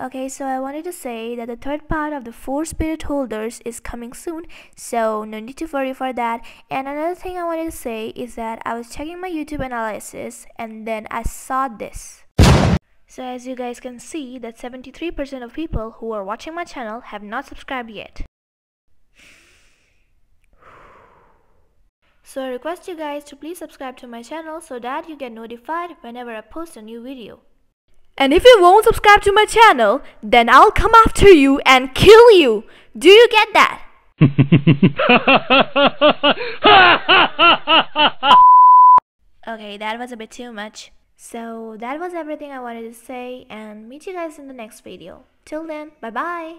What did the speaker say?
Okay, so I wanted to say that the third part of the four spirit holders is coming soon, so no need to worry for that. And another thing I wanted to say is that I was checking my YouTube analysis and then I saw this. So as you guys can see that 73% of people who are watching my channel have not subscribed yet. So I request you guys to please subscribe to my channel so that you get notified whenever I post a new video. And if you won't subscribe to my channel, then I'll come after you and kill you. Do you get that? okay, that was a bit too much. So that was everything I wanted to say and meet you guys in the next video. Till then, bye bye!